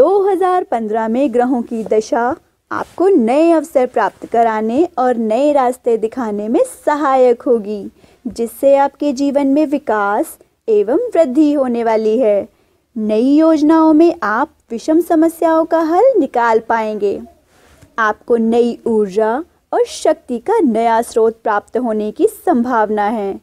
2015 में ग्रहों की दशा आपको नए अवसर प्राप्त कराने और नए रास्ते दिखाने में सहायक होगी जिससे आपके जीवन में विकास एवं वृद्धि होने वाली है नई योजनाओं में आप विषम समस्याओं का हल निकाल पाएंगे आपको नई ऊर्जा और शक्ति का नया स्रोत प्राप्त होने की संभावना है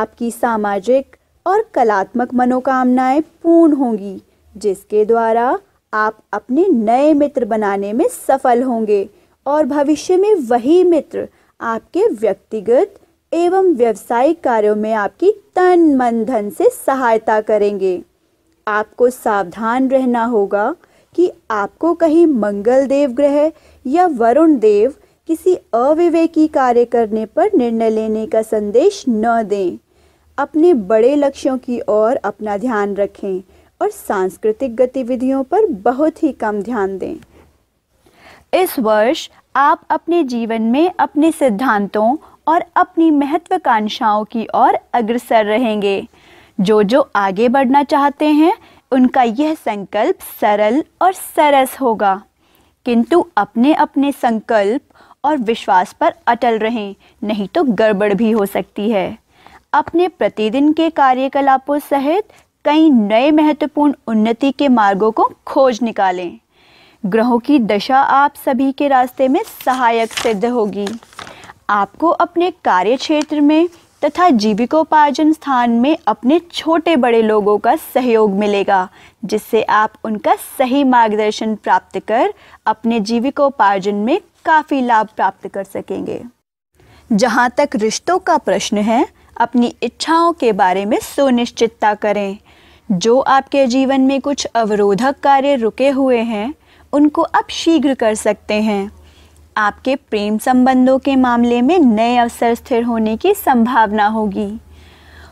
आपकी सामाजिक और कलात्मक मनोकामनाएं पूर्ण होंगी जिसके द्वारा आप अपने नए मित्र बनाने में सफल होंगे और भविष्य में वही मित्र आपके व्यक्तिगत एवं व्यवसायिक कार्यों में आपकी तन मन धन से सहायता करेंगे आपको सावधान रहना होगा कि आपको कहीं मंगल देव ग्रह या वरुण देव किसी अविवेकी कार्य करने पर निर्णय लेने का संदेश न दें अपने बड़े लक्ष्यों की ओर अपना ध्यान रखें और सांस्कृतिक गतिविधियों पर बहुत ही कम ध्यान दें इस वर्ष आप अपने जीवन में अपने सिद्धांतों और अपनी महत्वाकांक्षाओं की ओर अग्रसर रहेंगे जो जो आगे बढ़ना चाहते हैं उनका यह संकल्प सरल और सरस होगा किंतु अपने अपने संकल्प और विश्वास पर अटल रहें नहीं तो गड़बड़ भी हो सकती है अपने प्रतिदिन के कार्यकलापों सहित कई नए महत्वपूर्ण उन्नति के मार्गों को खोज निकालें ग्रहों की दशा आप सभी के रास्ते में सहायक सिद्ध होगी आपको अपने कार्य क्षेत्र में तथा जीविकोपार्जन स्थान में अपने छोटे बड़े लोगों का सहयोग मिलेगा जिससे आप उनका सही मार्गदर्शन प्राप्त कर अपने जीविकोपार्जन में काफ़ी लाभ प्राप्त कर सकेंगे जहाँ तक रिश्तों का प्रश्न है अपनी इच्छाओं के बारे में सुनिश्चितता करें जो आपके जीवन में कुछ अवरोधक कार्य रुके हुए हैं उनको आप शीघ्र कर सकते हैं आपके प्रेम संबंधों के मामले में नए अवसर स्थिर होने की संभावना होगी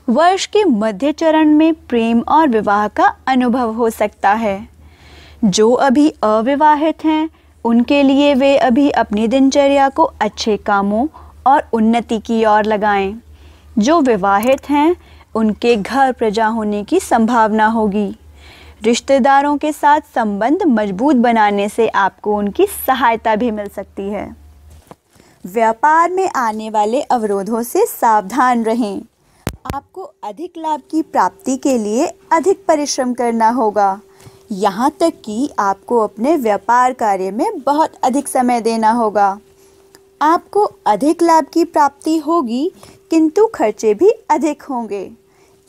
वर्ष के मध्य चरण में प्रेम और विवाह का अनुभव हो सकता है जो अभी अविवाहित हैं उनके लिए वे अभी अपनी दिनचर्या को अच्छे कामों और उन्नति की ओर लगाएं जो विवाहित हैं उनके घर प्रजा होने की संभावना होगी रिश्तेदारों के साथ संबंध मजबूत बनाने से आपको उनकी सहायता भी मिल सकती है व्यापार में आने वाले अवरोधों से सावधान रहें आपको अधिक लाभ की प्राप्ति के लिए अधिक परिश्रम करना होगा यहाँ तक कि आपको अपने व्यापार कार्य में बहुत अधिक समय देना होगा आपको अधिक लाभ की प्राप्ति होगी किंतु खर्चे भी अधिक होंगे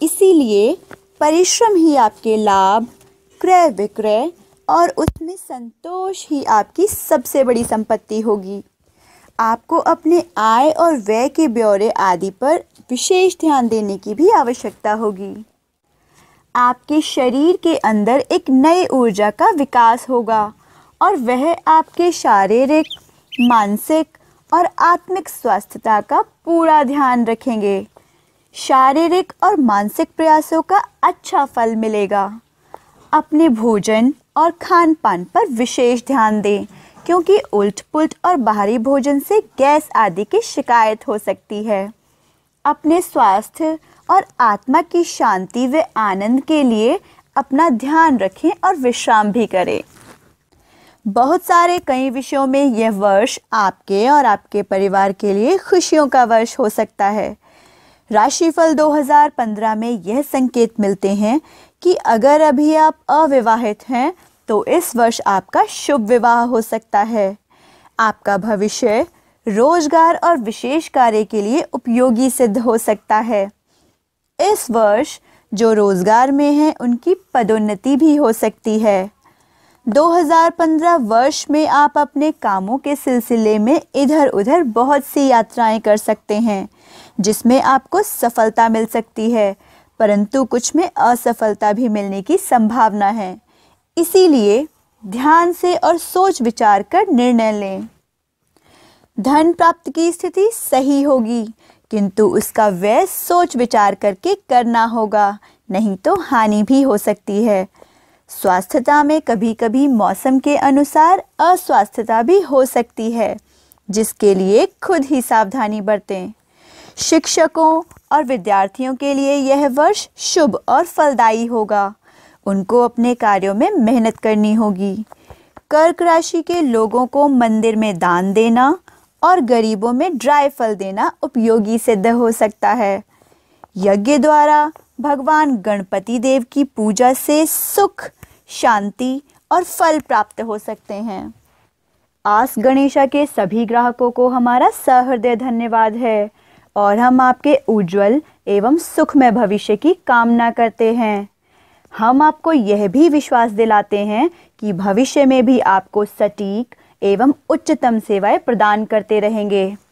इसीलिए परिश्रम ही आपके लाभ क्रय विक्रय और उसमें संतोष ही आपकी सबसे बड़ी संपत्ति होगी आपको अपने आय और व्यय के ब्यौरे आदि पर विशेष ध्यान देने की भी आवश्यकता होगी आपके शरीर के अंदर एक नई ऊर्जा का विकास होगा और वह आपके शारीरिक मानसिक और आत्मिक स्वास्थ्यता का पूरा ध्यान रखेंगे शारीरिक और मानसिक प्रयासों का अच्छा फल मिलेगा अपने भोजन और खान पान पर विशेष ध्यान दें क्योंकि उल्ट पुलट और बाहरी भोजन से गैस आदि की शिकायत हो सकती है अपने स्वास्थ्य और आत्मा की शांति व आनंद के लिए अपना ध्यान रखें और विश्राम भी करें बहुत सारे कई विषयों में यह वर्ष आपके और आपके परिवार के लिए खुशियों का वर्ष हो सकता है राशिफल 2015 में यह संकेत मिलते हैं कि अगर अभी आप अविवाहित हैं तो इस वर्ष आपका शुभ विवाह हो सकता है आपका भविष्य रोजगार और विशेष कार्य के लिए उपयोगी सिद्ध हो सकता है इस वर्ष जो रोजगार में हैं उनकी पदोन्नति भी हो सकती है 2015 वर्ष में आप अपने कामों के सिलसिले में इधर उधर बहुत सी यात्राएं कर सकते हैं जिसमें आपको सफलता मिल सकती है परंतु कुछ में असफलता भी मिलने की संभावना है इसीलिए ध्यान से और सोच विचार कर निर्णय लें धन प्राप्त की स्थिति सही होगी किंतु उसका व्यय सोच विचार करके करना होगा नहीं तो हानि भी हो सकती है स्वास्थ्यता में कभी कभी मौसम के अनुसार अस्वास्थ्यता भी हो सकती है जिसके लिए खुद ही सावधानी बरतें शिक्षकों और विद्यार्थियों के लिए यह वर्ष शुभ और फलदायी होगा उनको अपने कार्यों में मेहनत करनी होगी कर्क राशि के लोगों को मंदिर में दान देना और गरीबों में ड्राई फल देना उपयोगी सिद्ध हो सकता है यज्ञ द्वारा भगवान गणपति देव की पूजा से सुख शांति और फल प्राप्त हो सकते हैं आस गणेशा के सभी ग्राहकों को हमारा सहृदय धन्यवाद है और हम आपके उज्जवल एवं सुखमय भविष्य की कामना करते हैं हम आपको यह भी विश्वास दिलाते हैं कि भविष्य में भी आपको सटीक एवं उच्चतम सेवाएं प्रदान करते रहेंगे